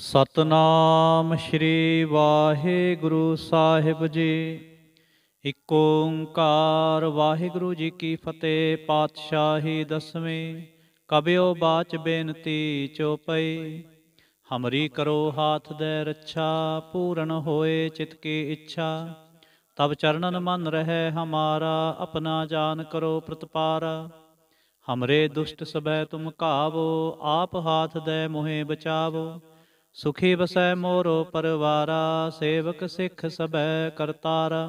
ਸਤਨਾਮ ਸ਼੍ਰੀ ਵਾਹਿਗੁਰੂ ਸਾਹਿਬ ਜੀ ਇਕ ਓੰਕਾਰ ਵਾਹਿਗੁਰੂ ਜੀ ਕੀ ਫਤਿਹ ਪਾਤਸ਼ਾਹੀ ਦਸਵੇਂ ਕਬਿਓ ਬਾਚ ਬੇਨਤੀ ਚੋਪਈ ਹਮਰੀ ਕਰੋ ਹਾਥ ਦੇ ਰੱਛਾ ਪੂਰਨ ਹੋਏ ਚਿਤ ਕੀ ਇੱਛਾ ਤਬ ਚਰਨਨ ਮਨ ਰਹੇ ਹਮਾਰਾ ਆਪਣਾ ਜਾਨ ਕਰੋ ਪ੍ਰਤਪਾਰ ਹਮਰੇ ਦੁਸ਼ਟ ਸਬੈ ਤੁਮ ਕਾਵੋ ਆਪ ਹਾਥ ਦੇ ਮੋਹੇ ਬਚਾਵੋ ਸੁਖੀ ਵਸੈ ਮੋਰੋ ਪਰਵਾਰਾ ਸੇਵਕ ਸਿੱਖ ਸਬੈ ਕਰਤਾਰਾ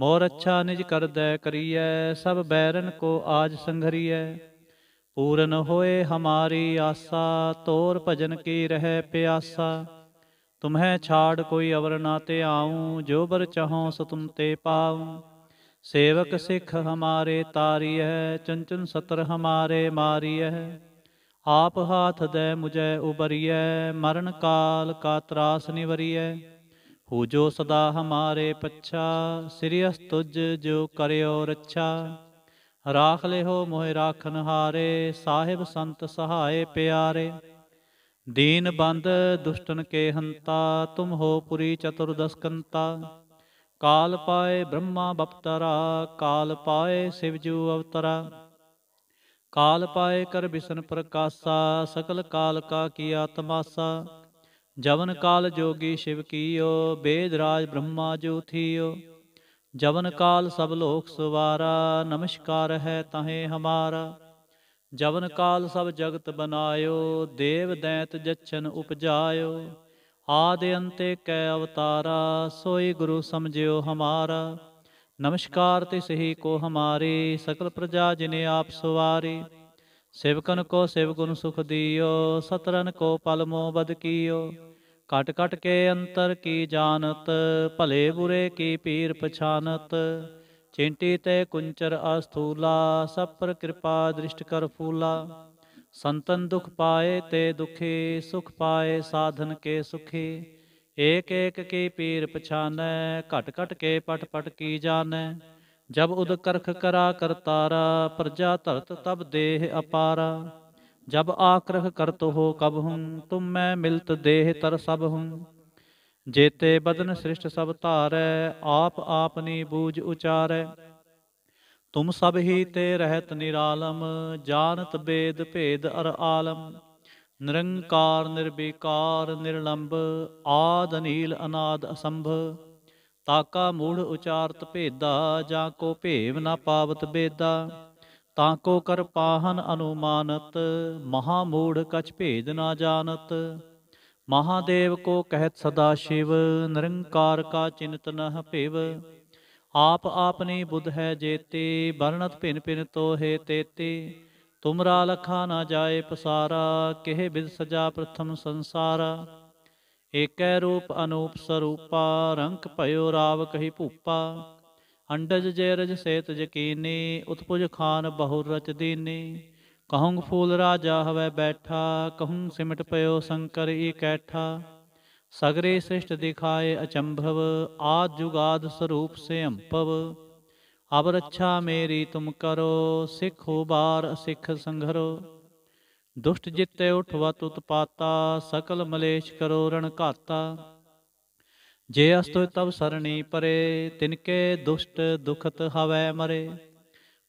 ਮੋਰ ਅੱਛਾ ਨਿਜ ਕਰਦੈ ਕਰੀਐ ਸਭ ਬੈਰਨ ਕੋ ਆਜ ਸੰਘਰੀਐ ਪੂਰਨ ਹੋਏ ਹਮਾਰੀ ਆਸਾ ਤੋਰ ਭਜਨ ਕੀ ਰਹਿ ਪਿਆਸਾ ਤੁਮਹਿ ਛਾੜ ਕੋਈ ਅਵਰ ਨਾ ਤੇ ਆਉ ਜੋ ਬਰ ਚਾਹੋ ਸੋ ਤੁਮ ਤੇ ਪਾਉ ਸੇਵਕ ਸਿੱਖ ਹਮਾਰੇ ਤਾਰੀਐ ਚੰਚਨ ਸਤਰ ਹਮਾਰੇ ਮਾਰੀਐ ਆਪ ਹਾਥ ਦੇ ਮੁਝੈ ਉਬਰੀਐ ਮਰਨ ਕਾਲ ਕਾ ਤਰਾਸ ਨਿਵਰੀਐ ਹੋ ਜੋ ਸਦਾ ਹਮਾਰੇ ਪੱਛਾ ਸਿਰਿਅਸ ਤੁਜ ਜੋ ਕਰਿਓ ਰੱਛਾ ਰਾਖ ਲਿਓ ਮੋਹਿ ਰਾਖਨ ਹਾਰੇ ਸਾਹਿਬ ਸੰਤ ਸਹਾਏ ਪਿਆਰੇ ਦੀਨ ਬੰਦ ਦੁਸ਼ਟਨ ਕੇ ਹੰਤਾ ਤੁਮ ਹੋ ਪੁਰੀ ਚਤੁਰਦਸ ਕੰਤਾ ਕਾਲ ਪਾਏ ਬ੍ਰਹਮਾ ਬਪਤਰਾ ਕਾਲ ਪਾਏ ਸਿਵ ਜੂ ਅਵਤਰਾ ਕਾਲ ਪਾਏ ਕਰ ਬਿਸ਼ਨ ਪ੍ਰਕਾਸ਼ਾ ਸਕਲ ਕਾਲ ਕਾ ਕੀ ਆਤਮਾਸਾ ਜਵਨ ਕਾਲ ਜੋਗੀ ਸ਼ਿਵ ਕੀਓ ਬੇਦ ਰਾਜ ਬ੍ਰਹਮਾ ਜੋ ਥੀਓ ਜਵਨ ਕਾਲ ਸਭ ਲੋਕ ਸਵਾਰਾ ਨਮਸਕਾਰ ਹੈ ਤਹੇ ਹਮਾਰਾ ਜਵਨ ਕਾਲ ਸਭ ਜਗਤ ਬਨਾਇਓ ਦੇਵ ਦੈਤ ਜਛਨ ਉਪਜਾਇਓ ਆਦ ਅੰਤੇ ਕੈ ਅਵਤਾਰਾ ਸੋਈ ਗੁਰੂ ਸਮਝਿਓ ਹਮਾਰਾ ਨਮਸਕਾਰ ਤੇ ਸਹੀ ਕੋ ਹਮਾਰੇ ਸਕਲ ਪ੍ਰਜਾ ਜਿਨੇ ਆਪ ਸਵਾਰੇ ਸੇਵਕਨ ਕੋ ਸੇਵ ਸੁਖ ਦਿਓ ਸਤਰਨ ਕੋ ਪਲ ਮੋ ਬਦ ਕੀਓ ਕਟ ਕਟ ਕੇ ਅੰਤਰ ਕੀ ਜਾਣਤ ਭਲੇ ਬੁਰੇ ਕੀ ਪੀਰ ਪਛਾਨਤ ਚਿੰਟੀ ਤੇ ਕੁੰਚਰ ਅਸਥੂਲਾ ਸਭ ਪਰ ਕਿਰਪਾ ਦ੍ਰਿਸ਼ਟ ਕਰ ਫੂਲਾ ਸੰਤਨ ਦੁਖ ਪਾਏ ਤੇ ਦੁਖੀ ਸੁਖ ਪਾਏ ਸਾਧਨ ਕੇ ਸੁਖੀ ਏਕ ਏਕ ਕੀ ਪੀਰ ਪਛਾਨੈ ਘਟ ਘਟ ਕੇ ਪਟ ਪਟ ਕੀ ਜਾਣੈ ਜਬ ਉਦ ਕਰਖ ਕਰਾ ਕਰਤਾਰਾ ਪ੍ਰਜਾ ਧਰਤ ਤਬ ਦੇਹ ਅਪਾਰਾ ਜਬ ਆਕਰਖ ਕਰਤ ਹੋ ਕਬ ਹੂੰ ਤੁਮ ਮੈਂ ਮਿਲਤ ਦੇਹ ਤਰ ਸਭ ਹੂੰ ਜੇਤੇ ਬਦਨ ਸ੍ਰਿਸ਼ਟ ਸਭ ਧਾਰੈ ਆਪ ਆਪਨੀ ਬੂਝ ਉਚਾਰੈ ਤੁਮ ਸਭ ਹੀ ਤੇ ਰਹਿਤ ਨਿਰਾਲਮ ਜਾਣਤ ਬੇਦ ਭੇਦ ਅਰ ਆਲਮ ਨਿਰੰਕਾਰ ਨਿਰਬੇਕਾਰ ਨਿਰਲੰਬ ਆਦ ਅਨੀਲ ਅਨਾਦ ਅਸੰਭ ਤਾਕਾ ਮੂੜ ਉਚਾਰਤ ਭੇਦਾ ਜਾਂ ਕੋ ਭੇਵ ਨਾ ਪਾਵਤ ਬੇਦਾ ਤਾਂ ਕੋ ਕਰ ਪਾਹਨ ਅਨੁਮਾਨਤ ਮਹਾ ਮੂੜ ਕਛ ਭੇਦ ਨਾ ਜਾਣਤ ਮਹਾਦੇਵ ਕੋ ਕਹਿਤ ਸਦਾ ਸ਼ਿਵ ਨਿਰੰਕਾਰ ਕਾ ਚਿੰਤ ਨਹ ਭੇਵ ਆਪ ਆਪਨੇ ਬੁੱਧ ਹੈ ਜੇਤੇ ਬਰਨਤ ਭਿਨ ਭਿਨ ਤੋਹੇ ਤੇਤੇ ਤੁਮਰਾ ਲਖਾ ਨਾ ਜਾਏ ਪਸਾਰਾ ਕਿਹ ਬਿਦ ਸਜਾ ਪ੍ਰਥਮ ਸੰਸਾਰਾ ਏਕੈ ਰੂਪ ਅਨੂਪ ਸਰੂਪਾ ਰੰਕ ਭਇਓ ਰਾਵ ਕਹੀ ਭੂਪਾ ਅੰਡਜ ਜੇ ਰਜ ਸੇਤ ਜਕੀਨੀ ਉਤਪੁਜ ਖਾਨ ਬਹੁ ਰਚ ਦੀਨੀ ਕਹੂੰ ਫੂਲ ਰਾਜਾ ਹਵੇ ਬੈਠਾ ਕਹੂੰ ਸਿਮਟ ਪਇਓ ਸੰਕਰ ਈ ਕੈਠਾ ਸਗਰੇ ਸ੍ਰਿਸ਼ਟ ਦਿਖਾਏ ਅਚੰਭਵ ਆਦ ਜੁਗਾਦ ਸਰੂਪ ਸੇ ਅੰਪਵ ਅਬ ਰੱਛਾ ਮੇਰੀ ਤੁਮ ਕਰੋ ਸਿੱਖ ਬਾਰ ਸਿੱਖ ਸੰਘਰੋ ਦੁਸ਼ਟ ਜਿੱਤੇ ਉਠਵਾ ਤੁਤ ਪਾਤਾ ਸਕਲ ਮਲੇਸ਼ ਕਰੋ ਰਣ ਘਾਤਾ ਜੇ ਅਸਤੋ ਤਬ ਸਰਣੀ ਪਰੇ ਤਿਨਕੇ ਦੁਸ਼ਟ ਦੁਖਤ ਹਵੈ ਮਰੇ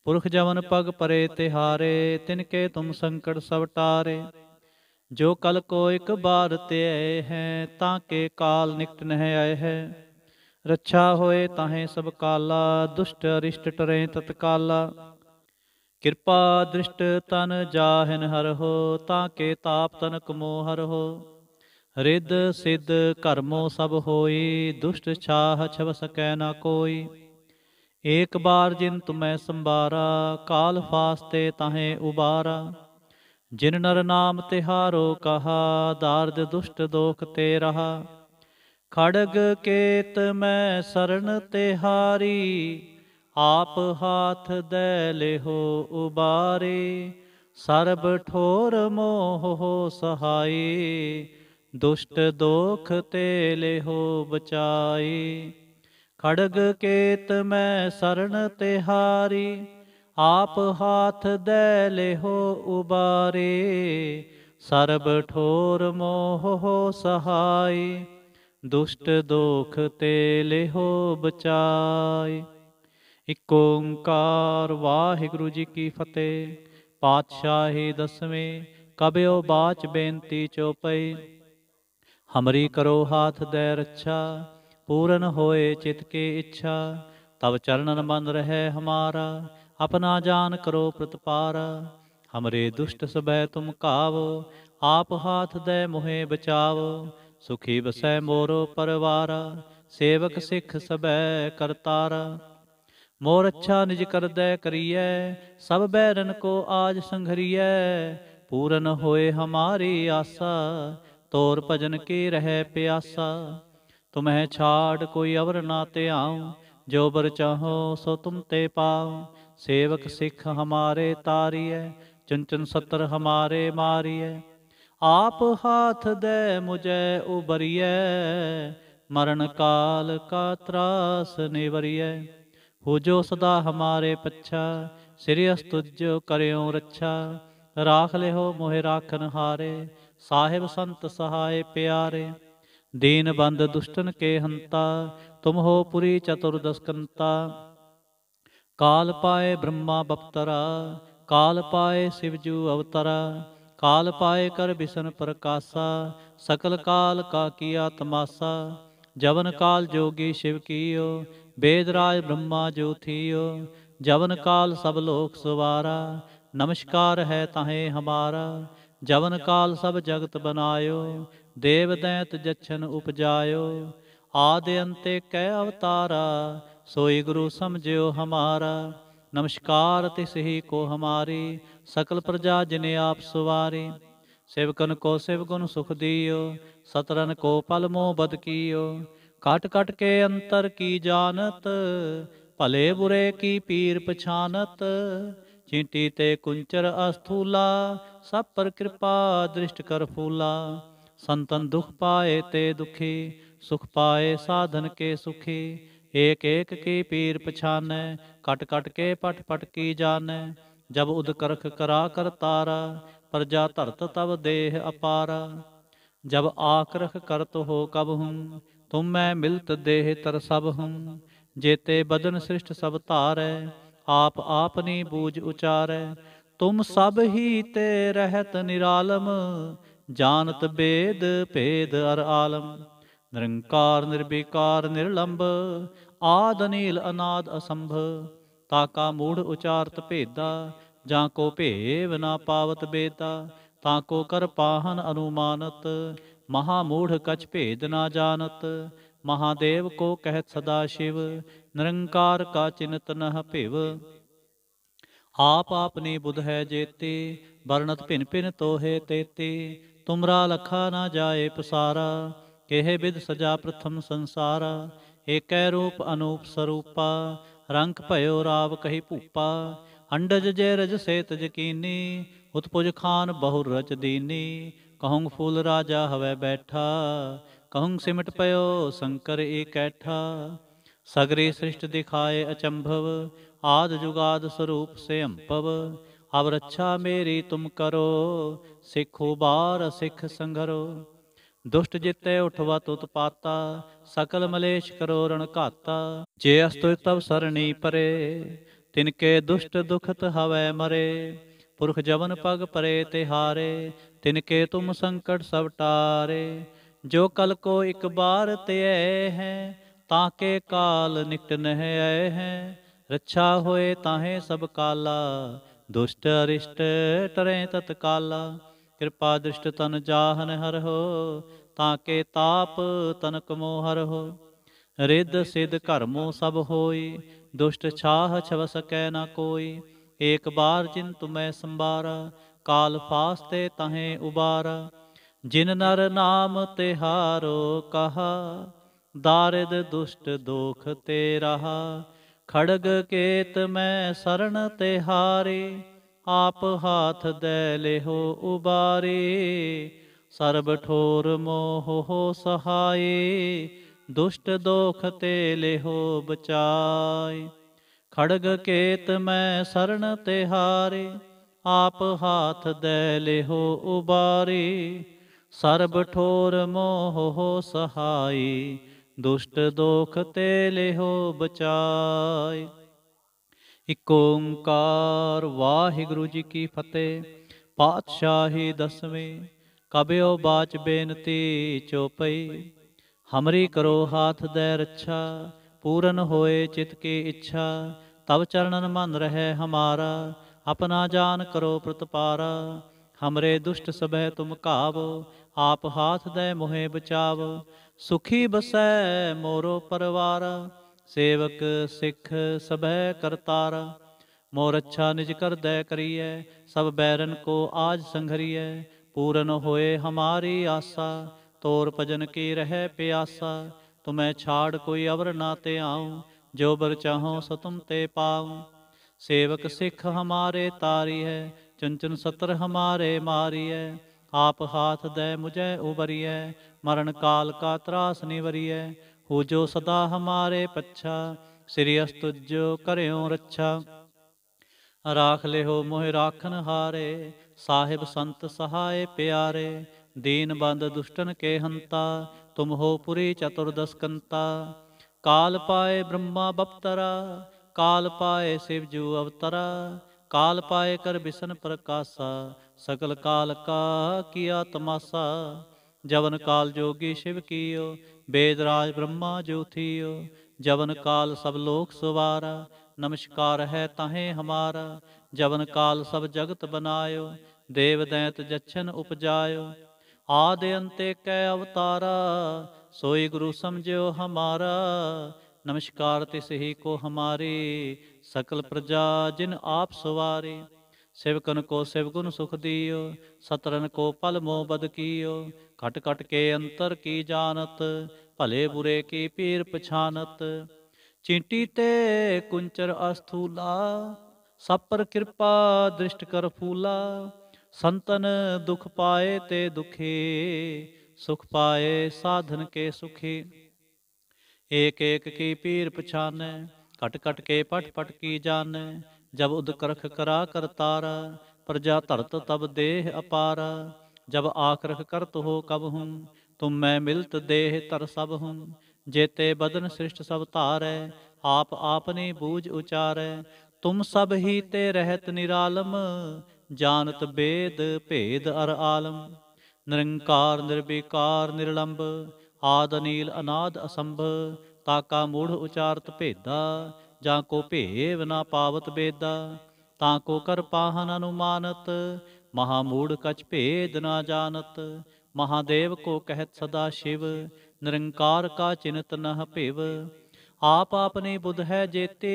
ਪੁਰਖ ਜਵਨ ਪਗ ਪਰੇ ਤਿਹਾਰੇ ਤਿਨਕੇ ਤੁਮ ਸੰਕਟ ਸਭ ਟਾਰੇ ਜੋ ਕਲ ਕੋ ਇੱਕ ਬਾਰ ਤੇ ਆਏ ਹੈ ਤਾਂ ਕੇ ਕਾਲ ਨਿਕਟ ਨਹਿ ਆਏ ਹੈ ਰੱਛਾ ਹੋਏ ਤਾਹੇ ਸਭ ਕਾਲਾ ਦੁਸ਼ਟ ਅਰਿਸ਼ਟ ਟਰੇ ਤਤਕਾਲਾ ਕਿਰਪਾ ਦ੍ਰਿਸ਼ਟ ਤਨ ਜਾਹਨ ਹਰ ਹੋ ਤਾਂ ਕੇ ਤਾਪ ਤਨ ਕਮੋ ਹਰ ਹੋ ਰਿੱਧ ਸਿੱਧ ਕਰਮੋ ਸਭ ਹੋਈ ਦੁਸ਼ਟ ਛਾਹ ਛਵ ਸਕੈ ਨਾ ਕੋਈ ਏਕ ਬਾਰ ਜਿਨ ਤੁਮੈ ਸੰਬਾਰਾ ਕਾਲ ਫਾਸਤੇ ਤਾਹੇ ਉਬਾਰਾ ਜਿਨ ਨਰ ਨਾਮ ਤਿਹਾਰੋ ਕਹਾ ਦਾਰਦ ਦੁਸ਼ਟ ਦੋਖ ਤੇ ਰਹਾ ਖੜਗ ਕੇਤ ਮੈਂ ਸਰਨ ਤਿਹਾਰੀ ਆਪ ਹਾਥ ਦੇ ਲਿਹੋ ਉਬਾਰੇ ਸਰਬ ਠੋਰ ਮੋਹ ਹੋ ਸਹਾਈ ਦੁਸ਼ਟ ਦੋਖ ਤੇ ਲਿਹੋ ਬਚਾਈ ਖੜਗ ਕੇਤ ਮੈਂ ਸਰਨ ਤਿਹਾਰੀ ਆਪ ਹਾਥ ਦੇ ਲਿਹੋ ਉਬਾਰੇ ਸਰਬ ਠੋਰ ਮੋਹ ਹੋ ਸਹਾਈ ਦੁਸ਼ਟ ਦੋਖ ਤੇ ਲਿਹੋ ਬਚਾਏ ਇਕ ਓੰਕਾਰ ਵਾਹਿਗੁਰੂ ਜੀ ਕੀ ਫਤਿਹ ਪਾਤਸ਼ਾਹੀ ਦਸਵੇਂ ਕਬਿਓ ਬਾਚ ਬੇਨਤੀ ਚੋਪਈ ਹਮਰੀ ਕਰੋ ਹਾਥ ਦੇ ਰੱਛਾ ਪੂਰਨ ਹੋਏ ਚਿਤ ਕੀ ਇੱਛਾ ਤਬ ਚਰਨਨ ਬੰਦ ਰਹੇ ਹਮਾਰਾ ਆਪਣਾ ਜਾਨ ਕਰੋ ਪ੍ਰਤਪਾਰ ਹਮਰੇ ਦੁਸ਼ਟ ਸਬੈ ਤੁਮ ਕਾਵ ਆਪ ਹਾਥ ਦੇ ਮੋਹੇ ਬਚਾਵ ਸੁਖੀ ਵਸੈ ਮੋਰੋ ਪਰਿਵਾਰ ਸੇਵਕ ਸਿੱਖ ਸਬੈ ਕਰਤਾਰ ਮੋਰ ਅੱਛਾ ਨਿਜ ਕਰਦੈ ਕਰੀਐ ਸਭ ਬੈਰਨ ਕੋ ਆਜ ਸੰਘਰੀਐ ਪੂਰਨ ਹੋਏ ਹਮਾਰੀ ਆਸਾ ਤੋਰ ਭਜਨ ਕੀ ਰਹਿ ਪਿਆਸਾ ਤੁਮਹਿ ਛਾੜ ਕੋਈ ਅਵਰ ਨਾ ਧਿਆਉ ਜੋ ਬਰ ਚਾਹੋ ਸੋ ਤੁਮ ਤੇ ਪਾਉ ਸੇਵਕ ਸਿੱਖ ਹਮਾਰੇ ਤਾਰੀਐ ਚੰਚਨ ਸਤਰ ਹਮਾਰੇ ਮਾਰੀਐ ਆਪ ਹਾਥ ਦੇ ਮੁਝੇ ਉਬਰੀਐ ਮਰਨ ਕਾਲ ਕਾ ਤਰਾਸ ਨਿਵਰੀਐ ਹੋ ਜੋ ਸਦਾ ਹਮਾਰੇ ਪੱਛਾ ਸਿਰਿ ਅਸਤੁਜ ਕਰਿਉ ਰੱਛਾ ਰਾਖ ਲਿਓ ਮੋਹਿ ਰਾਖਨ ਹਾਰੇ ਸਾਹਿਬ ਸੰਤ ਸਹਾਏ ਪਿਆਰੇ ਦੀਨ ਬੰਦ ਦੁਸ਼ਟਨ ਕੇ ਹੰਤਾ ਤੁਮ ਹੋ ਪੁਰੀ ਚਤੁਰਦਸਕੰਤਾ ਕਾਲ ਪਾਏ ਬ੍ਰਹਮਾ ਬਪਤਰਾ ਕਾਲ ਪਾਏ ਸਿਵਜੂ ਅਵਤਰਾ ਕਾਲ ਪਾਏ ਕਰ ਬਿਸ਼ਨ ਪ੍ਰਕਾਸ਼ਾ ਸਕਲ ਕਾਲ ਕਾ ਕੀਆ ਤਮਾਸਾ ਜਵਨ ਕਾਲ ਜੋਗੀ ਸ਼ਿਵ ਕੀਓ ਬੇਦਰਾਜ ਰਾਜ ਬ੍ਰਹਮਾ ਜੋਥੀਓ ਜਵਨ ਕਾਲ ਸਭ ਲੋਕ ਸਵਾਰਾ ਨਮਸਕਾਰ ਹੈ ਤਾਹੇ ਹਮਾਰਾ ਜਵਨ ਕਾਲ ਸਭ ਜਗਤ ਬਨਾਇਓ ਦੇਵ ਦੈਤ ਜਛਨ ਉਪਜਾਇਓ ਆਦ ਅੰਤੇ ਕੈ ਅਵਤਾਰਾ ਸੋਈ ਗੁਰੂ ਸਮਝਿਓ ਹਮਾਰਾ ਨਮਸਕਾਰ ਤੇ ਤਿਸਹੀ ਕੋ ਹਮਾਰੇ ਸਕਲ ਪ੍ਰਜਾ ਜਿਨੇ ਆਪ ਸਵਾਰੇ ਸੇਵਕਨ ਕੋ ਸੇਵ ਗੁਣ ਸੁਖ ਦਿਓ ਸਤਰਨ ਕੋ ਪਲ ਮੋਹ ਬਦ ਕੀਓ ਕਟ ਕਟ ਕੇ ਅੰਤਰ ਕੀ ਜਾਣਤ ਭਲੇ ਬੁਰੇ ਕੀ ਪੀਰ ਪਛਾਨਤ ਚੀਂਟੀ ਤੇ ਕੁੰਚਰ ਅਸਥੂਲਾ ਸਭ ਪਰ ਕਿਰਪਾ ਦ੍ਰਿਸ਼ਟ ਕਰ ਫੂਲਾ ਸੰਤਨ ਦੁਖ ਪਾਏ ਤੇ ਦੁਖੀ ਸੁਖ ਪਾਏ ਸਾਧਨ ਕੇ ਸੁਖੀ ਏਕ ਏਕ ਕੀ ਪੀਰ ਪਛਾਨੈ ਕਟ ਕਟ ਕੇ ਪਟ ਪਟ ਕੀ ਜਾਣੈ ਜਬ ਉਦਕਰਖ ਕਰਾ ਕਰ ਤਾਰਾ ਪਰਜਾ ਧਰਤ ਤਵ ਦੇਹ ਅਪਾਰ ਜਬ ਆਕਰਖ ਕਰਤ ਹੋ ਕਬ ਹੂੰ ਤੁਮ ਮੈਂ ਮਿਲਤ ਦੇਹ ਤਰ ਸਭ ਹੂੰ ਜੇਤੇ ਬਦਨ ਸ੍ਰਿਸ਼ਟ ਸਭ ਧਾਰੈ ਆਪ ਆਪਨੀ ਬੂਝ ਉਚਾਰੈ ਤੁਮ ਸਭ ਹੀ ਤੇ ਰਹਿਤ ਨਿਰਾਲਮ ਜਾਣਤ ਬੇਦ ਭੇਦ ਅਰ ਆਲਮ ਨਿਰੰਕਾਰ ਨਿਰਵਿਕਾਰ ਨਿਰਲੰਭ ਆਦ ਅਨੇਲ ਅਨਾਦ ਅਸੰਭਵ ਤਾਕਾ ਮੂੜ ਉਚਾਰਤ ਭੇਦਾ ਜਾਂ ਕੋ ਭੇਵ ਨਾ ਪਾਵਤ ਬੇਤਾ ਤਾਂ ਕੋ ਕਰ ਪਾਹਨ ਅਨੁਮਾਨਤ ਮਹਾ ਮੂੜ ਕਛ ਭੇਦ ਨਾ ਜਾਣਤ ਮਹਾਦੇਵ ਕੋ ਕਹਿਤ ਸਦਾ ਸ਼ਿਵ ਨਿਰੰਕਾਰ ਕਾ ਚਿੰਤ ਨਹ ਭਿਵ ਆਪ ਆਪਨੇ ਬੁਧ ਹੈ ਜੇਤੇ ਵਰਣਤ ਭਿਨ ਭਿਨ ਤੋਹੇ ਤੇਤੇ ਤੁਮਰਾ ਲਖਾ ਨਾ ਜਾਏ ਪਸਾਰਾ ਕਹਿ ਬਿਦ ਸਜਾ ਪ੍ਰਥਮ ਸੰਸਾਰਾ ਏਕੈ ਰੂਪ ਅਨੂਪ ਸਰੂਪਾ ਰੰਗ ਭਇਓ ਰਾਵ ਕਹੀ ਭੂਪਾ ਅੰਡਜ ਜੇ ਰਜ ਸੇਤ ਜਕੀਨੀ ਉਤਪੁਜ ਖਾਨ ਬਹੁ ਰਚ ਦੀਨੀ ਕਹੂੰ ਫੂਲ ਰਾਜਾ ਹਵੇ ਬੈਠਾ ਕਹੂੰ ਸਿਮਟ ਪਇਓ ਸ਼ੰਕਰ ਏਕੈਠਾ ਸਗਰੇ ਸ੍ਰਿਸ਼ਟ ਦਿਖਾਏ ਅਚੰਭਵ ਆਦ ਜੁਗਾਦ ਸਰੂਪ ਸੇ ਅੰਪਵ ਅਬ ਰੱਛਾ ਮੇਰੀ ਤੁਮ ਕਰੋ ਸਿੱਖੋ ਬਾਰ ਸਿੱਖ ਸੰਘਰੋ ਦੁਸ਼ਟ ਜਿਤੇ ਉਠਵਾ ਤੁਤ ਪਾਤਾ ਸਕਲ ਮਲੇਸ਼ ਕਰੋ ਰਣ ਘਾਤਾ ਜੇ ਅਸਤੁਇ ਤਵ ਸਰਣੀ ਪਰੇ ਤਿਨ ਕੇ ਦੁਸ਼ਟ ਦੁਖਤ ਹਵੈ ਮਰੇ ਪੁਰਖ ਜਵਨ ਪਗ ਪਰੇ ਤੇ ਹਾਰੇ ਤਿਨ ਕੇ ਤੁਮ ਸੰਕਟ ਸਭ ਟਾਰੇ ਜੋ ਕਲ ਕੋ ਇੱਕ ਬਾਰ ਤੇ ਆਏ ਹੈ ਤਾਂ ਕੇ ਕਾਲ ਨਿਕਟ ਨਹਿ ਆਏ ਹੈ ਰੱਛਾ ਹੋਏ ਤਾਹੇ ਸਭ ਕਾਲਾ ਦੁਸ਼ਟ ਅਰਿਸ਼ਟ ਟਰੇ ਤਤਕਾਲਾ ਕਿਰਪਾ ਦ੍ਰਿਸ਼ਟ ਤਨ ਜਾਹਨ ਹਰ ਹੋ ਤਾਂ ਕੇ ਤਾਪ ਤਨਕ ਮੋ ਹਰ ਹੋ ਰਿੱਧ ਸਿੱਧ ਘਰਮੋ ਸਭ ਹੋਈ ਦੁਸ਼ਟ ਛਾਹ ਛਵ ਸਕੈ ਨਾ ਕੋਈ ਏਕ ਬਾਰ ਜਿਨ ਤੁਮੈ ਸੰਬਾਰਾ ਕਾਲ ਫਾਸਤੇ ਤਹੇ ਉਬਾਰਾ ਜਿਨ ਨਰ ਨਾਮ ਤਿਹਾਰੋ ਕਹਾ ਦਾਰਿਦ ਦੁਸ਼ਟ ਦੋਖ ਤੇ ਰਹਾ ਖੜਗ ਕੇਤ ਮੈਂ ਸਰਣ ਤੇ ਹਾਰੇ ਆਪ ਹਾਥ ਦੇ ਲਿਹੋ ਉਬਾਰੇ ਸਰਬ ਠੋਰ ਮੋਹ ਸਹਾਈ ਦੁਸ਼ਟ ਦੋਖ ਤੇ ਲਿਹੋ ਬਚਾਈ ਖੜਗ ਕੇਤ ਮੈਂ ਸਰਣ ਤੇ ਹਾਰੇ ਆਪ ਹਾਥ ਦੇ ਲਿਹੋ ਉਬਾਰੇ ਸਰਬ ਠੋਰ ਮੋਹ ਸਹਾਈ ਦੁਸ਼ਟ ਦੋਖ ਤੇ ਲਿਹੋ ਬਚਾਈ ਇਕ ਓੰਕਾਰ ਵਾਹਿਗੁਰੂ ਜੀ ਕੀ ਫਤਿਹ ਪਾਤਸ਼ਾਹੀ ਦਸਵੇਂ ਕਬਿਓ ਬਾਚ ਬੇਨਤੀ ਚੋਪਈ ਹਮਰੀ ਕਰੋ ਹਾਥ ਦੇ ਰੱਛਾ ਪੂਰਨ ਹੋਏ ਚਿਤ ਕੀ ਇੱਛਾ ਤਬ ਚਰਨਨ ਮਨ ਰਹੇ ਹਮਾਰਾ ਆਪਣਾ ਜਾਨ ਕਰੋ ਪ੍ਰਤਪਾਰਾ ਹਮਰੇ ਦੁਸ਼ਟ ਸਭੈ ਤੁਮ ਘਾਵ ਆਪ ਹਾਥ ਦੇ ਮੋਹੇ ਬਚਾਵ ਸੁਖੀ ਬਸੈ ਮੋਰੋ ਪਰਵਾਰਾ ਸੇਵਕ ਸਿੱਖ ਸਭੈ ਕਰਤਾਰ ਮੋਰ ਅੱਛਾ ਨਿਜ ਕਰ ਦਇ ਕਰੀਐ ਸਭ ਬੈਰਨ ਕੋ ਆਜ ਸੰਘਰੀਐ ਪੂਰਨ ਹੋਏ ਹਮਾਰੀ ਆਸਾ ਤੋਰ ਭਜਨ ਕੀ ਰਹਿ ਪਿਆਸਾ ਤੁਮੈ ਛਾੜ ਕੋਈ ਅਵਰ ਨਾ ਤੇ ਆਉ ਜੋ ਬਰ ਚਾਹੋ ਸੋ ਤੁਮ ਤੇ ਪਾਉ ਸੇਵਕ ਸਿੱਖ ਹਮਾਰੇ ਤਾਰੀ ਹੈ ਚੰਚਨ ਸਤਰ ਹਮਾਰੇ ਮਾਰੀ ਹੈ ਆਪ ਹਾਥ ਦੇ ਮੁਝੇ ਉਬਰੀਐ ਮਰਨ ਕਾਲ ਕਾ ਤਰਾਸ ਨਿਵਰੀਐ ਹੋ ਜੋ ਸਦਾ ਹਮਾਰੇ ਪੱਛਾ ਸ੍ਰੀ ਅਸਤੁਜੋ ਕਰਿਓ ਰੱਛਾ ਰਾਖ ਲਿਓ ਮੋਹਿ ਰਾਖਨ ਹਾਰੇ ਸਾਹਿਬ ਸੰਤ ਸਹਾਏ ਪਿਆਰੇ ਦੀਨ ਬੰਦ ਦੁਸ਼ਟਨ ਕੇ ਹੰਤਾ ਤੁਮ ਹੋ ਪੁਰੀ ਚਤੁਰਦਸਕੰਤਾ ਕਾਲ ਪਾਏ ਬ੍ਰਹਮਾ ਬਪਤਰਾ ਕਾਲ ਪਾਏ ਸਿਵ ਜੂ ਅਵਤਰਾ ਕਾਲ ਪਾਏ ਕਰ ਬਿਸ਼ਨ ਪ੍ਰਕਾਸ਼ਾ ਸਕਲ ਕਾਲ ਕਾ ਕੀ ਆਤਮਾਸਾ ਜਵਨ ਕਾਲ ਜੋਗੀ ਸ਼ਿਵ ਕੀਓ ਬੇਦਰਾਜ ਬ੍ਰਹਮਾ ਜੋਤੀਓ ਜਵਨ ਕਾਲ ਸਭ ਲੋਕ ਸਵਾਰਾ ਨਮਸਕਾਰ ਹੈ ਤਾਹੇ ਹਮਾਰਾ ਜਵਨ ਕਾਲ ਸਭ ਜਗਤ ਬਨਾਇਓ ਦੇਵ ਦੈਤ ਜਛਨ ਉਪਜਾਇਓ ਆਦਿ ਅੰਤੇ ਕੈ ਅਵਤਾਰਾ ਸੋਈ ਗੁਰੂ ਸਮਝਿਓ ਹਮਾਰਾ ਨਮਸਕਾਰ ਤਿਸ ਹੀ ਕੋ ਹਮਾਰੇ ਸਕਲ ਪ੍ਰਜਾ ਜਿਨ ਆਪ ਸਵਾਰੇ सेवकन को सेवकुन सुख दियो सतरन को पल मोह बद कियो घट घट के अंतर की जानत भले बुरे की पीर पछानत चिंटी ते कुंचर अस्थूला सपर कृपा दृष्ट कर फूला संतन दुख पाए ते दुखे सुख पाए साधन के सुखी एक एक की पीर पछाने कट कट के पट पट की जाने ਜਬ ਉਦਕਰਖ ਕਰਾ ਕਰਤਾਰ ਪ੍ਰਜਾ ਧਰਤ ਤਬ ਦੇਹ ਅਪਾਰ ਜਬ ਆਖਰਖ ਕਰਤ ਹੋ ਕਬ ਹੂੰ ਤੁਮ ਮੈਂ ਮਿਲਤ ਦੇਹ ਤਰ ਸਭ ਹੂੰ ਜੇਤੇ ਬਦਨ ਸ੍ਰਿਸ਼ਟ ਸਭ ਧਾਰੈ ਆਪ ਆਪਨੇ ਬੂਝ ਉਚਾਰੈ ਤੁਮ ਸਭ ਹੀ ਤੇ ਰਹਿਤ ਨਿਰਾਲਮ ਜਾਣਤ ਬੇਦ ਭੇਦ ਅਰ ਆਲਮ ਨਿਰੰਕਾਰ ਨਿਰਵਿਕਾਰ ਨਿਰਲੰਭ ਆਦ ਅਨੀਲ ਅਨਾਦ ਅਸੰਭ ਤਾਕਾ ਮੂੜ ਉਚਾਰਤ ਭੇਦਾ ਜਾਂ ਕੋ ਭੇਵ ਨਾ ਪਾਵਤ ਬੇਦਾ ਤਾਂ ਕੋ ਕਰ ਪਾਹਨ ਅਨੁਮਾਨਤ ਮਹਾ ਮੂੜ ਕਛ ਭੇਦ ਨਾ ਜਾਣਤ ਮਹਾਦੇਵ ਕੋ ਕਹਿਤ ਸਦਾ ਸ਼ਿਵ ਨਿਰੰਕਾਰ ਕਾ ਚਿੰਤ ਨਹ ਭਿਵ ਆਪ ਆਪਨੇ ਬੁੱਧ ਹੈ ਜੇਤੇ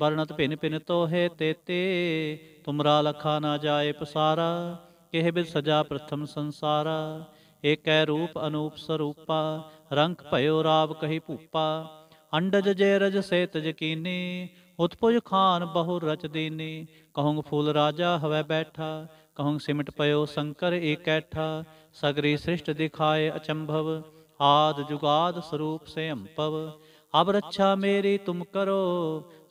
ਵਰਣਤ ਭਿਨ ਭਿਨ ਤੋਹੇ ਤੇਤੇ ਤੁਮਰਾ ਲਖਾ ਨਾ ਜਾਏ ਪਸਾਰਾ ਕਿਹ ਬਿ ਸਜਾ ਪ੍ਰਥਮ ਸੰਸਾਰਾ ਏਕੈ ਰੂਪ ਅਨੂਪ ਸਰੂਪਾ ਰੰਗ ਭਇਓ ਰਾਵ ਕਹੀ ਭੂਪਾ ਅੰਡਜ ਜੇ ਰਜ ਸੇਤ ਜਕੀਨੀ ਉਤਪੁਜ ਖਾਨ ਬਹੁ ਰਚ ਦੇਨੀ ਕਹੰਗ ਫੂਲ ਰਾਜਾ ਹਵੈ ਬੈਠਾ ਕਹੰਗ ਸਿਮਟ ਪਇਓ ਸੰਕਰ ਏਕੈਠਾ ਸਗਰੀ ਸ੍ਰਿਸ਼ਟ ਦਿਖਾਏ ਅਚੰਭਵ ਆਦ ਜੁਗਾਦ ਸਰੂਪ ਸੇ ਹੰਪਵ ਅਬ ਰੱਛਾ ਮੇਰੀ ਤੁਮ ਕਰੋ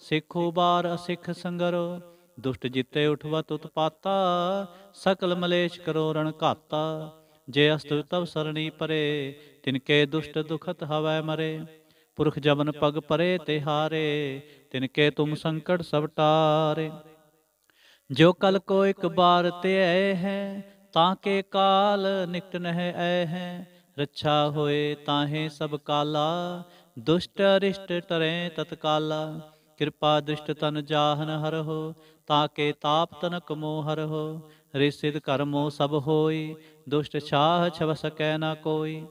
ਸਿੱਖੋ ਬਾਰ ਅਸਿੱਖ ਸੰਗਰੋ ਦੁਸ਼ਟ ਜਿਤੇ ਉਠਵਤ ਉਤਪਾਤਾ ਸਕਲ ਮਲੇਸ਼ ਕਰੋ ਰਣ ਘਾਤਾ ਜੇ ਅਸਤੁ ਤਵ ਸਰਣੀ ਪਰੇ ਤਿਨਕੇ ਦੁਸ਼ਟ ਦੁਖਤ ਹਵੈ ਮਰੇ ਪੁਰਖ ਜਵਨ ਪਗ ਪਰੇ ਤੇ ਹਾਰੇ ਤਿਨ ਕੇ ਤੁਮ ਸੰਕਟ ਸਭ ਟਾਰੇ ਜੋ ਕਲ ਕੋ ਇੱਕ ਬਾਰ ਤੇ ਐ ਹੈ ਤਾਂ ਕੇ ਕਾਲ ਨਿਕਟ ਨਹਿ ਐ ਹੈ ਰੱਛਾ ਹੋਏ ਤਾਹੇ ਸਭ ਕਾਲਾ ਦੁਸ਼ਟ ਅਰਿਸ਼ਟ ਟਰੇ ਤਤਕਾਲਾ ਕਿਰਪਾ ਦ੍ਰਿਸ਼ਟ ਤਨ ਜਾਹਨ ਹਰਹੁ ਤਾਂ ਕੇ ਤਾਪ ਤਨਕ ਮੋਹ ਹਰਹੁ ਰਿਸਿਦ ਕਰਮੋ ਸਭ ਹੋਈ ਦੁਸ਼ਟ ਛਾਹ ਛਵ ਸਕੈ ਨਾ ਕੋਈ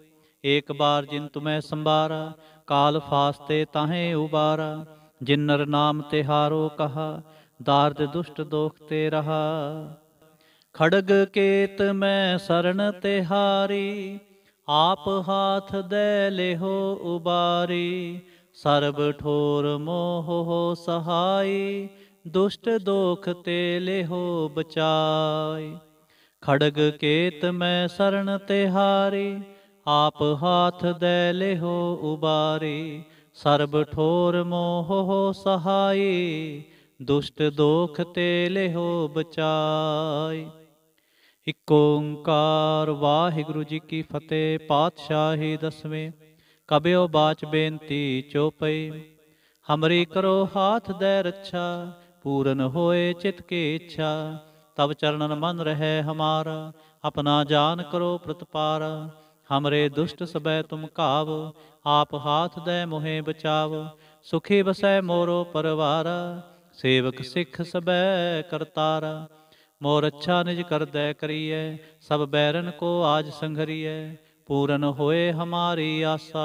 ਏਕ ਬਾਰ ਜਿਨ ਤੁਮੈ ਸੰਭਾਰਾ ਕਾਲ ਫਾਸਤੇ ਤਾਹੇ ਉਬਾਰਾ ਜਿਨ ਨਰ ਨਾਮ ਤੇ ਹਾਰੋ ਕਹਾ ਦਾਰਦ ਦੁਸ਼ਟ ਦੋਖ ਤੇ ਰਹਾ ਖੜਗ ਕੇਤ ਮੈਂ ਸਰਣ ਤੇ ਹਾਰੀ ਆਪ ਹਾਥ ਦੇ ਲਿਹੋ ਉਬਾਰੀ ਸਰਬ ਠੋਰ ਮੋਹ ਹੋ ਸਹਾਈ ਦੁਸ਼ਟ ਦੋਖ ਤੇ ਲਿਹੋ ਬਚਾਈ ਖੜਗ ਕੇਤ ਮੈਂ ਸਰਣ ਤੇ ਹਾਰੀ ਆਪ ਹਾਥ ਦੇ ਲਿਹੋ ਉਬਾਰੇ ਸਰਬ ਠੋਰ ਮੋਹ ਹੋ ਸਹਾਈ ਦੁਸ਼ਟ ਦੋਖ ਤੇ ਲਿਹੋ ਬਚਾਈ ਇਕ ਓੰਕਾਰ ਵਾਹਿਗੁਰੂ ਜੀ ਕੀ ਫਤਿਹ ਪਾਤਸ਼ਾਹੀ ਦਸਵੇਂ ਕਬਿਓ ਬਾਚ ਬੇਨਤੀ ਚੋਪਈ ਹਮਰੀ ਕਰੋ ਹਾਥ ਦੇ ਰੱਛਾ ਪੂਰਨ ਹੋਏ ਚਿਤ ਕੇ ਇੱਛਾ ਤਬ ਚਰਨਨ ਮਨ ਰਹੇ ਹਮਾਰਾ ਆਪਣਾ ਜਾਨ ਕਰੋ ਪ੍ਰਤਪਾਰਾ ਹਮਰੇ ਦੁਸ਼ਟ ਸਬੈ ਤੁਮ ਘਾਵ ਆਪ ਹਾਥ ਦੈ ਮੋਹੇ ਬਚਾਵ ਸੁਖੀ ਬਸੈ ਮੋਰੋ ਪਰਵਾਰ ਸੇਵਕ ਸਿੱਖ ਸਬੈ ਕਰਤਾਰ ਮੋਰ ਅੱਛਾ ਨਿਜ ਕਰਦੈ ਕਰੀਐ ਸਭ ਬੈਰਨ ਕੋ ਆਜ ਸੰਘਰੀਐ ਪੂਰਨ ਹੋਏ ਹਮਾਰੀ ਆਸਾ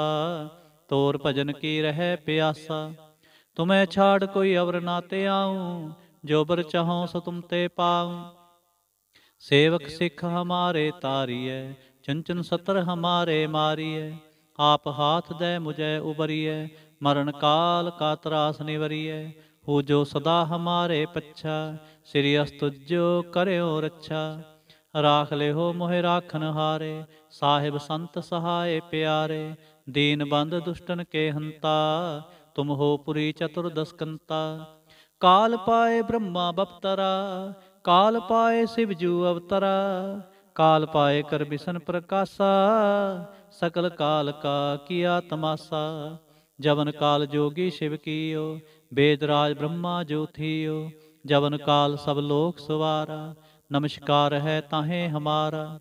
ਤੋਰ ਭਜਨ ਕੀ ਰਹਿ ਪਿਆਸਾ ਤੁਮੈ ਛਾੜ ਕੋਈ ਅਵਰ ਨਾ ਤੇ ਆਉ ਜੋਬਰ ਬਰ ਚਾਹੋ ਸੋ ਤੁਮ ਤੇ ਪਾਉ ਸੇਵਕ ਸਿੱਖ ਹਮਾਰੇ ਤਾਰੀਐ ਚੰਚਨ ਸਤਰ ਹਮਾਰੇ ਮਾਰੀਐ ਆਪ ਹਾਥ ਦੇ ਮੁਝੈ ਉਬਰੀਐ ਮਰਨ ਕਾਲ ਕਾ ਤਰਾਸ ਨਿਵਰੀਐ ਹੋ ਜੋ ਸਦਾ ਹਮਾਰੇ ਪੱਛਾ ਸ੍ਰੀ ਅਸਤੁਜੋ ਕਰਿਓ ਰੱਛਾ ਰਾਖ ਲਿਓ ਮੋਹਿ ਰਾਖਨ ਹਾਰੇ ਸਾਹਿਬ ਸੰਤ ਸਹਾਏ ਪਿਆਰੇ ਦੀਨ ਬੰਦ ਦੁਸ਼ਟਨ ਕੇ ਹੰਤਾ ਤੁਮ ਹੋ ਪੁਰੀ ਚਤੁਰ ਦਸਕੰਤਾ ਕਾਲ ਪਾਏ ਬ੍ਰਹਮਾ ਬਪਤਰਾ ਕਾਲ ਪਾਏ ਸਿਵ ਜੂ ਅਵਤਰਾ ਕਾਲ ਪਾਏ ਕਰ ਬਿਸ਼ਨ ਪ੍ਰਕਾਸ਼ਾ ਸਕਲ ਕਾਲ ਕਾ ਕੀਆ ਤਮਾਸਾ ਜਵਨ ਕਾਲ ਜੋਗੀ ਸ਼ਿਵ ਕੀਓ ਬੇਦਰਾਜ ਬ੍ਰਹਮਾ ਜੋਥੀਓ ਜਵਨ ਕਾਲ ਸਭ ਲੋਕ ਸਵਾਰਾ ਨਮਸਕਾਰ ਹੈ ਤਾਹੇ ਹਮਾਰਾ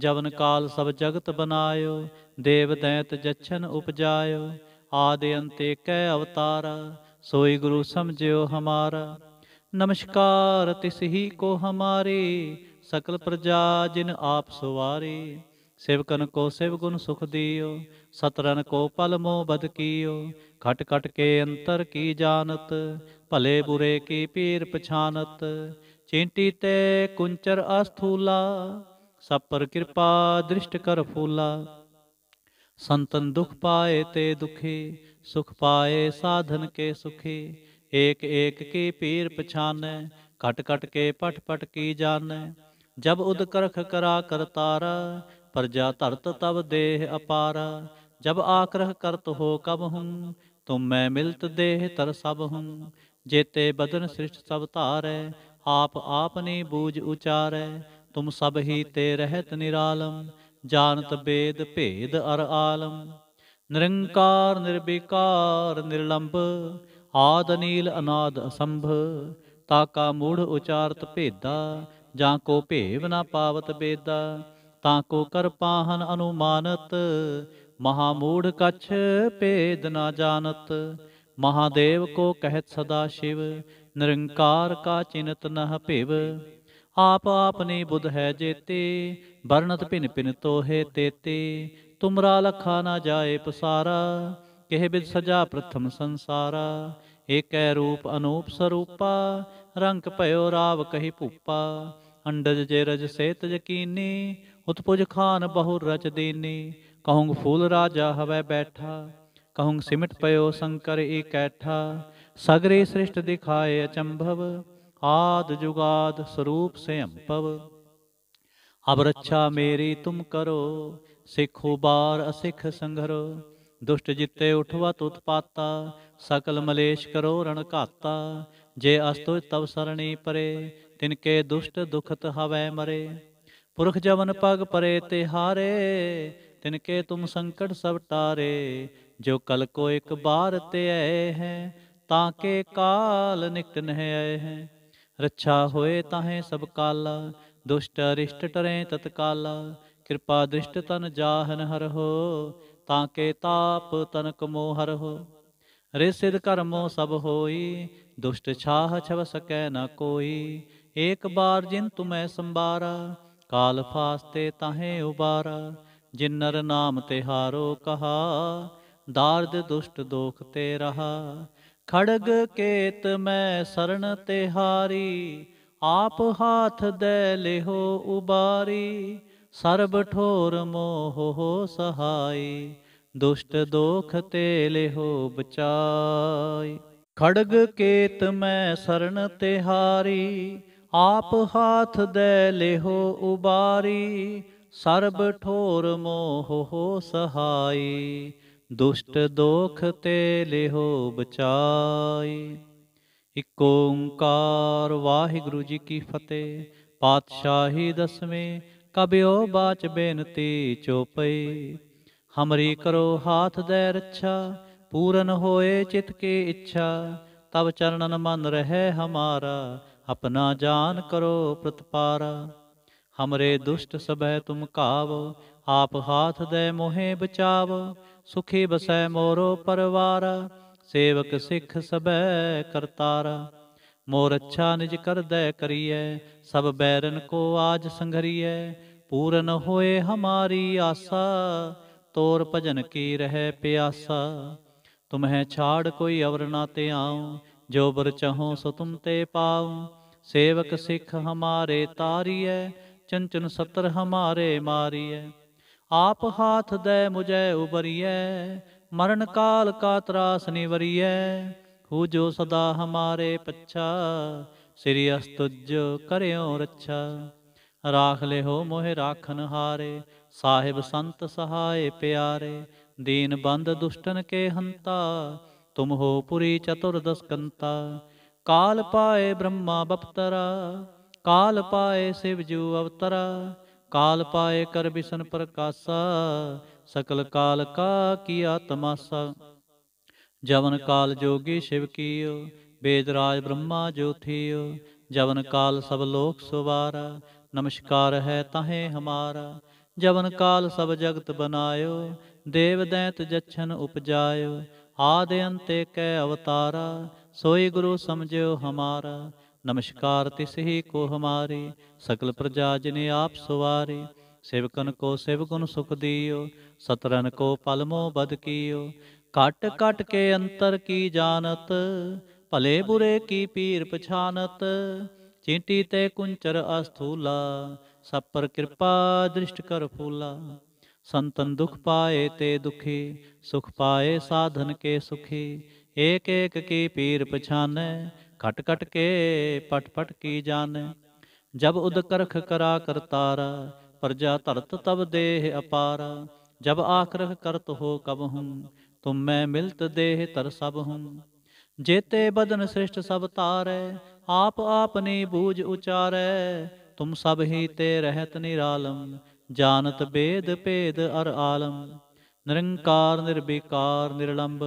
ਜਵਨ ਕਾਲ ਸਭ ਜਗਤ ਬਨਾਇਓ ਦੇਵ ਦੈਤ ਜਛਨ ਉਪਜਾਇਓ ਆਦਿ ਅੰਤੇ ਕੈ ਅਵਤਾਰ ਸੋਈ ਗੁਰੂ ਸਮਝਿਓ ਹਮਾਰਾ ਨਮਸਕਾਰ ਤਿਸ ਹੀ ਕੋ ਹਮਾਰੇ ਸਕਲ ਪ੍ਰਜਾ ਜਿਨ ਆਪ ਸੁਵਾਰੀ ਸੇਵਕਨ ਕੋ ਸੇਵ ਗੁਣ ਸੁਖ ਦਿਓ ਸਤਰਨ ਕੋ ਪਲ ਮੋ ਬਦ ਕੀਓ ਘਟ ਘਟ ਕੇ ਅੰਤਰ ਕੀ ਜਾਣਤ ਭਲੇ ਬੁਰੇ ਕੀ ਪੀਰ ਪਛਾਨਤ ਚਿੰਟੀ ਤੇ ਕੁੰਚਰ ਅਸਥੂਲਾ ਸਭ ਪਰ ਕਿਰਪਾ ਦ੍ਰਿਸ਼ਟ ਕਰ ਫੂਲਾ ਸੰਤਨ ਦੁਖ ਪਾਏ ਤੇ ਦੁਖੀ ਸੁਖ ਪਾਏ ਸਾਧਨ ਕੇ ਸੁਖੀ ਏਕ ਏਕ ਕੀ ਪੀਰ ਪਛਾਨੈ ਘਟ ਘਟ ਕੇ ਪਟ ਪਟ ਕੀ ਜਾਣੈ ਜਬ ਉਦਕਰਖ ਕਰਾ ਕਰਤਾਰ ਪਰਜਾ ਧਰਤ ਤਬ ਦੇਹ ਅਪਾਰ ਜਬ ਆਕਰਹ ਕਰਤ ਹੋ ਕਬ ਹੂੰ ਤੁਮ ਮੈਂ ਮਿਲਤ ਦੇਹ ਤਰ ਸਭ ਹੂੰ ਜੇਤੇ ਬਦਨ ਸ੍ਰਿਸ਼ਟ ਸਭ ਧਾਰੈ ਆਪ ਆਪਨੇ ਬੂਝ ਉਚਾਰੈ ਤੁਮ ਸਭ ਹੀ ਤੇ ਰਹਿਤ ਨਿਰਾਲਮ ਜਾਣਤ ਬੇਦ ਭੇਦ ਅਰ ਆਲਮ ਨਿਰੰਕਾਰ ਨਿਰਬਿਕਾਰ ਨਿਰਲੰਭ ਆਦ ਅਨੀਲ ਅਨਾਦ ਅਸੰਭ ਤਾਕਾ ਮੂੜ ਉਚਾਰਤ ਭੇਦਾ ਜਾਂ ਕੋ ਭੇਵ ਨਾ ਪਾਵਤ ਬੇਦਾ ਤਾਂ ਕੋ ਕਰ ਪਾਹਨ ਅਨੁਮਾਨਤ ਮਹਾ ਮੂੜ ਕਛ ਭੇਦ ਨਾ ਜਾਣਤ ਮਹਾਦੇਵ ਕੋ ਕਹਿਤ ਸਦਾ ਸ਼ਿਵ ਨਿਰੰਕਾਰ ਕਾ ਚਿੰਤ ਨਹ ਭਿਵ ਆਪ ਆਪਨੇ ਬੁਧ ਹੈ ਜੇਤੇ ਵਰਣਤ ਭਿਨ ਭਿਨ ਤੋਹੇ ਤੇਤੇ ਤੁਮਰਾ ਲਖਾ ਨਾ ਜਾਏ ਪਸਾਰਾ ਕਹਿ ਬਿਦ ਸਜਾ ਪ੍ਰਥਮ ਸੰਸਾਰਾ ਏਕੈ ਰੂਪ ਅਨੂਪ ਸਰੂਪਾ ਰੰਗ ਭਇਓ ਰਾਵ ਕਹੀ ਭੂਪਾ ਅੰਡਜ ਜੇ ਰਜ ਸੇਤ ਜਕੀਨੀ ਉਤਪੁਜ ਖਾਨ ਬਹੁ ਰਚ ਦੇਨੀ ਕਹੂੰ ਫੂਲ ਰਾਜਾ ਹਵੈ ਬੈਠਾ ਕਹੂੰ ਸਿਮਟ ਪਇਓ ਸੰਕਰ ਏਕੈਠਾ ਸਗਰੇ ਸ੍ਰਿਸ਼ਟ ਦਿਖਾਏ ਅਚੰਭਵ ਆਦ ਜੁਗਾਦ ਸਰੂਪ ਸੇ ਅੰਪਵ ਅਬ ਰੱਛਾ ਮੇਰੀ ਤੁਮ ਕਰੋ ਸਿੱਖੋ ਬਾਰ ਅਸਿੱਖ ਸੰਘਰੋ ਦੁਸ਼ਟ ਜਿੱਤੇ ਉਠਵਤ ਉਤਪਾਤਾ ਸਕਲ ਮਲੇਸ਼ ਕਰੋ ਰਣ ਘਾਤਾ ਜੇ ਅਸਤੋ ਤਵ ਸਰਣੀ ਪਰੇ ਤਿਨਕੇ ਦੁਸ਼ਟ ਦੁਖਤ ਹਵੈ ਮਰੇ ਪੁਰਖ ਜਵਨ ਪਗ ਪਰੇ ਤੇ ਹਾਰੇ ਤਿਨ ਤੁਮ ਸੰਕਟ ਸਭ ਟਾਰੇ ਜੋ ਕਲ ਕੋ ਇੱਕ ਬਾਰ ਤੇ ਆਏ ਹੈ ਤਾਂ ਕੇ ਕਾਲ ਨਿਕਟ ਨਹਿ ਆਏ ਹੈ ਰੱਛਾ ਹੋਏ ਤਾਹੇ ਸਭ ਕਾਲ ਦੁਸ਼ਟ ਅਰਿਸ਼ਟ ਟਰੇ ਤਤਕਾਲ ਕਿਰਪਾ ਦ੍ਰਿਸ਼ਟ ਤਨ ਜਾਹਨ ਹਰ ਹੋ ਤਾਂ ਕੇ ਤਾਪ ਤਨ ਕਮੋ ਹੋ ਰੇ ਸਿਧ ਕਰਮੋ ਸਭ ਹੋਈ ਦੁਸ਼ਟ ਛਾਹ ਛਵ ਸਕੈ ਨ ਕੋਈ ਏਕ ਬਾਰ ਜਿਨ ਤੁਮੈ ਸੰਬਾਰਾ ਕਾਲ ਫਾਸਤੇ ਤਾਹੇ ਉਬਾਰਾ ਜਿਨ ਨਰ ਨਾਮ ਤੇ ਹਾਰੋ ਕਹਾ ਦਾਰਦ ਦੁਸ਼ਟ ਦੋਖ ਤੇ ਰਹਾ ਖੜਗ ਕੇਤ ਮੈਂ ਸਰਣ ਤੇ ਹਾਰੀ ਆਪ ਹਾਥ ਦੇ ਲਿਹੋ ਉਬਾਰੀ ਸਰਬ ਠੋਰ ਮੋਹ ਹੋ ਸਹਾਈ ਦੁਸ਼ਟ ਦੋਖ ਤੇ ਲਿਹੋ ਬਚਾਈ ਖੜਗ ਕੇਤ ਮੈਂ ਸਰਣ ਤੇ ਹਾਰੀ ਆਪ ਹਾਥ ਦੇ ਲਿਹੋ ਉਬਾਰੀ ਸਰਬ ਠੋਰ ਮੋਹ ਹੋ ਸਹਾਈ ਦੁਸ਼ਟ ਦੋਖ ਤੇ ਲਿਹੋ ਬਚਾਈ ਇਕ ਓੰਕਾਰ ਵਾਹਿਗੁਰੂ ਜੀ ਕੀ ਫਤਿਹ ਪਾਤਸ਼ਾਹੀ ਦਸਵੇਂ ਕਬਿਓ ਬਾਚ ਬੇਨਤੀ ਚੋਪਈ ਹਮਰੀ ਕਰੋ ਹਾਥ ਦੇ ਰੱਛਾ ਪੂਰਨ ਹੋਏ ਚਿਤ ਕੀ ਇੱਛਾ ਤਬ ਚਰਨਨ ਮਨ ਰਹੇ ਹਮਾਰਾ ਆਪਣਾ ਜਾਨ ਕਰੋ ਪ੍ਰਤਪਾਰ ਹਮਰੇ ਦੁਸ਼ਟ ਸਭੈ ਤੁਮ ਕਾਵ ਆਪ ਹਾਥ ਦੇ ਮੋਹੇ ਬਚਾਵ ਸੁਖੀ ਬਸੈ ਮੋਰੋ ਪਰਵਾਰ ਸੇਵਕ ਸਿੱਖ ਸਭੈ ਕਰਤਾਰ ਮੋਰ ਅੱਛਾ ਨਿਜ ਕਰਦੈ ਕਰੀਐ ਸਭ ਬੈਰਨ ਕੋ ਆਜ ਸੰਘਰੀਐ ਪੂਰਨ ਹੋਏ ਹਮਾਰੀ ਆਸਾ ਤੋਰ ਭਜਨ ਕੀ ਰਹਿ ਪਿਆਸਾ ਤੁਮਹਿ ਛਾੜ ਕੋਈ ਅਵਰ ਨਾ ਧਿਆਉ ਜੋ ਬਰ ਚਾਹੋ ਸੋ ਤੁਮ ਤੇ ਪਾਉ ਸੇਵਕ ਸਿੱਖ ਹਮਾਰੇ ਤਾਰੀਐ ਚੰਚਨ ਸਤਰ ਹਮਾਰੇ ਮਾਰੀਐ ਆਪ ਹਾਥ ਦੇ ਮੁਝੈ ਉਬਰੀਐ ਮਰਨ ਕਾਲ ਕਾ ਤਰਾਸ ਨਿਵਰੀਐ ਹੂ ਜੋ ਸਦਾ ਹਮਾਰੇ ਪੱਛਾ ਸ੍ਰੀ ਅਸਤੁਜ ਕਰਿਓ ਰੱਛਾ ਰਾਖ ਲਿਹੋ ਮੋਹਿ ਰਾਖਨ ਹਾਰੇ ਸਾਹਿਬ ਸੰਤ ਸਹਾਏ ਪਿਆਰੇ ਦੀਨ ਬੰਦ ਦੁਸ਼ਟਨ ਕੇ ਹੰਤਾ ਤੁਮ ਹੋ ਪੁਰੀ ਚਤੁਰਦਸ਼ਕੰਤਾ ਕਾਲ ਪਾਏ ਬ੍ਰਹਮਾ ਬਪਤਰਾ ਕਾਲ ਪਾਏ ਸਿਵ ਜੂ ਅਵਤਰਾ ਕਾਲ ਪਾਏ ਕਰਬਿਸ਼ਨ ਪ੍ਰਕਾਸ਼ਾ ਸਕਲ ਕਾਲ ਕਾ ਕੀ ਆਤਮਾਸਾ ਜਵਨ ਕਾਲ ਜੋਗੀ ਸ਼ਿਵ ਕੀਓ ਬੇਦਰਾਜ ਬ੍ਰਹਮਾ ਜੋਥੀਓ ਜਵਨ ਕਾਲ ਸਭ ਲੋਕ ਸੁਵਾਰਾ ਨਮਸਕਾਰ ਹੈ ਤਾਹੇ ਹਮਾਰਾ ਜਵਨ ਕਾਲ ਸਭ ਜਗਤ ਬਨਾਇਓ ਦੇਵ ਦੈਤ ਜਛਨ ਉਪਜਾਇਓ ਆਦਿ ਅੰਤੇ ਕੈ ਅਵਤਾਰਾ ਸੋਈ ਗੁਰੂ ਸਮਝਿਓ ਹਮਾਰਾ ਨਮਸਕਾਰ ਤਿਸ ਹੀ ਕੋ ਹਮਾਰੇ ਸਕਲ ਪ੍ਰਜਾ ਜਿਨੇ ਆਪ ਸੁਵਾਰੇ ਸੇਵਕਨ ਕੋ ਸੇਵਕਨ ਸੁਖ ਦਿਓ ਸਤਰਨ ਕੋ ਪਲਮੋ ਬਦ ਕੀਓ ਕਟ ਕਟ ਕੇ ਅੰਤਰ ਕੀ ਜਾਣਤ ਭਲੇ ਬੁਰੇ ਕੀ ਪੀਰ ਪਛਾਨਤ ਚੀਂਟੀ ਤੇ ਕੁੰਚਰ ਅਸਥੂਲਾ ਸਭ ਪਰ ਕਿਰਪਾ ਦ੍ਰਿਸ਼ਟ ਕਰ ਫੂਲਾ ਸੰਤਨ ਦੁਖ ਪਾਏ ਤੇ ਦੁਖੀ ਸੁਖ ਪਾਏ ਸਾਧਨ ਕੇ ਸੁਖੀ ਏਕ ਏਕ ਕੀ ਪੀਰ ਪਛਾਨੈ ਘਟ ਘਟ ਕੇ ਪਟ ਪਟ ਕੀ ਜਾਣੈ ਜਬ ਉਦ ਕਰਖ ਕਰਾ ਕਰਤਾਰਾ ਪ੍ਰਜਾ ਧਰਤ ਤਬ ਦੇਹ ਅਪਾਰ ਜਬ ਆਖਰਖ ਕਰਤ ਹੋ ਕਬ ਹੂੰ ਤੁਮ ਮੈਂ ਮਿਲਤ ਦੇਹ ਤਰ ਸਭ ਹੂੰ ਜੇਤੇ ਬਦਨ ਸ੍ਰਿਸ਼ਟ ਸਭ ਤਾਰੈ ਆਪ ਆਪਨੀ ਬੂਝ ਉਚਾਰੈ ਤੁਮ ਸਭ ਹੀ ਤੇ ਰਹਿਤ ਨਿਰਾਲਮ ਜਾਣਤ ਬੇਦ ਭੇਦ ਅਰ ਆਲਮ ਨਿਰੰਕਾਰ ਨਿਰਬਿਕਾਰ ਨਿਰਲੰਭ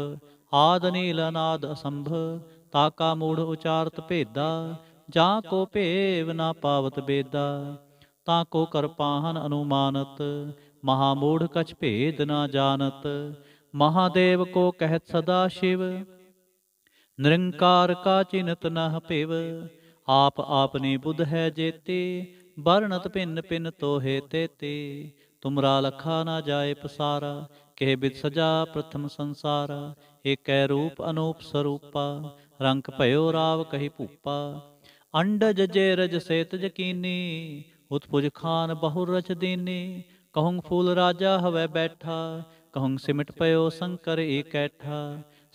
ਆਦ ਨੀਲ ਅਨਾਦ ਅਸੰਭ ਤਾਕਾ ਮੂੜ ਉਚਾਰਤ ਭੇਦਾ ਜਾਂ ਕੋ ਭੇਵ ਨਾ ਪਾਵਤ ਬੇਦਾ ਤਾਂ ਕੋ ਕਰਪਾਹਨ ਅਨੁਮਾਨਤ ਮਹਾ ਮੂੜ ਕਛ ਭੇਦ ਨਾ ਜਾਣਤ ਮਹਾਦੇਵ ਕੋ ਕਹਿਤ ਸਦਾ ਸ਼ਿਵ ਨਿਰੰਕਾਰ ਕਾ ਚਿਨਤ ਨਹ ਭੇਵ ਆਪ ਆਪਨੇ ਬੁੱਧ ਹੈ ਜੇਤੇ वर्णत भिन्न भिन्न तोहे ते ते तुमरा लखा ना जाए पसारा केह बिद सजा प्रथम संसारा एक रूप अनूप स्वरूपा रंक भयो राव कही भूपा अंड जजे रज सेत जकीनी उत्पुज खान बहु रच दीनी कहुंग फूल राजा हवै बैठा कहुंग सिमट पयो शंकर ई कैठा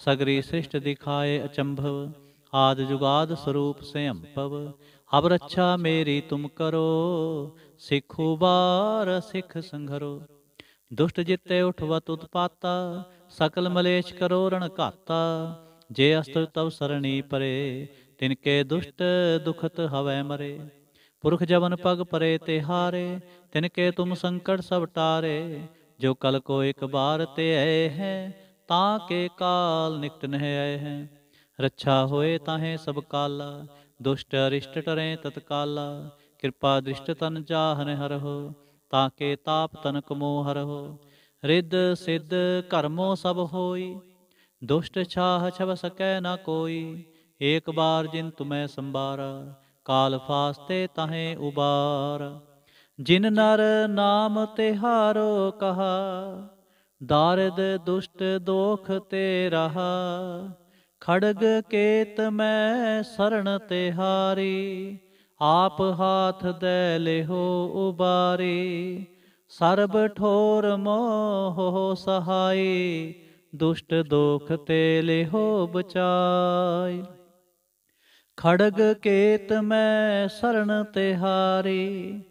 सगरी सृष्ट दिखाए अचंभव आद जुगाद स्वरूप से अंपव ਅਬ ਰੱਛਾ ਮੇਰੀ ਤੁਮ ਕਰੋ ਸਿੱਖੋ ਬਾਰ ਸਿੱਖ ਸੰਘਰੋ ਦੁਸ਼ਟ ਜਿੱਤੇ ਉਠਵਤ ਉਤਪਾਤਾ ਸਕਲ ਮਲੇਸ਼ ਕਰੋ ਰਣ ਘਾਤਾ ਜੇ ਅਸਤ ਤਵ ਸਰਣੀ ਪਰੇ ਤਿਨ ਕੇ ਦੁਸ਼ਟ ਦੁਖਤ ਹਵੈ ਮਰੇ ਪੁਰਖ ਜਵਨ ਪਗ ਪਰੇ ਤੇ ਹਾਰੇ ਤਿਨ ਕੇ ਤੁਮ ਸੰਕਟ ਸਭ ਟਾਰੇ ਜੋ ਕਲ ਕੋ ਇੱਕ ਬਾਰ ਤੇ ਆਏ ਹੈ ਤਾਂ ਕੇ ਕਾਲ ਨਿਕਟ ਨਹਿ ਆਏ ਹੈ ਰੱਛਾ ਹੋਏ ਤਾਹੇ ਸਭ ਕਾਲਾ ਦੁਸ਼ਟ ਅਰਿਸ਼ਟ ਟਰੇ ਤਤਕਾਲ ਕਿਰਪਾ ਦ੍ਰਿਸ਼ਟ ਤਨ ਜਾਹਨ ਹਰਹੁ ਤਾਂ ਕੇ ਤਾਪ ਤਨ ਕਮੋ ਹਰਹੁ ਰਿੱਧ ਸਿੱਧ ਕਰਮੋ ਸਭ ਹੋਈ ਦੁਸ਼ਟ ਛਾਹ ਛਵ ਸਕੈ ਨਾ ਕੋਈ ਏਕ ਬਾਰ ਜਿਨ ਤੁਮੈ ਸੰਬਾਰ ਕਾਲ ਫਾਸਤੇ ਤਹੇ ਉਬਾਰ ਜਿਨ ਨਰ ਨਾਮ ਤਿਹਾਰੋ ਕਹਾ ਦਾਰਦ ਦੁਸ਼ਟ ਦੋਖ ਤੇ ਰਹਾ ਖੜਗ ਕੇਤ ਮੈਂ ਸਰਣ ਤੇ ਹਾਰੀ ਆਪ ਹਾਥ ਦੇ ਲਿਹੋ ਉਬਾਰੀ ਸਰਬ ਠੋਰ ਮੋਹ ਸਹਾਈ ਦੁਸ਼ਟ ਦੋਖ ਤੇ ਲਿਹੋ ਬਚਾਈ ਖੜਗ ਕੇਤ ਮੈਂ ਸਰਣ ਤੇ ਹਾਰੀ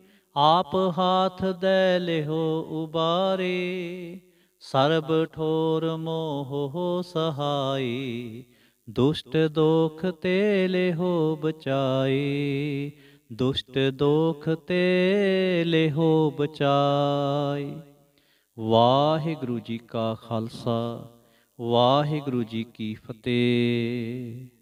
ਆਪ ਹਾਥ ਦੇ ਲਿਹੋ ਉਬਾਰੀ ਸਰਬ ਠੋਰ ਮੋਹ ਸਹਾਈ ਦੁਸ਼ਟ ਦੋਖ ਤੇ ਲਿਹੋ ਬਚਾਈ ਦੁਸ਼ਟ ਦੋਖ ਤੇ ਲਿਹੋ ਬਚਾਈ ਵਾਹਿਗੁਰੂ ਜੀ ਕਾ ਖਾਲਸਾ ਵਾਹਿਗੁਰੂ ਜੀ ਕੀ ਫਤਿਹ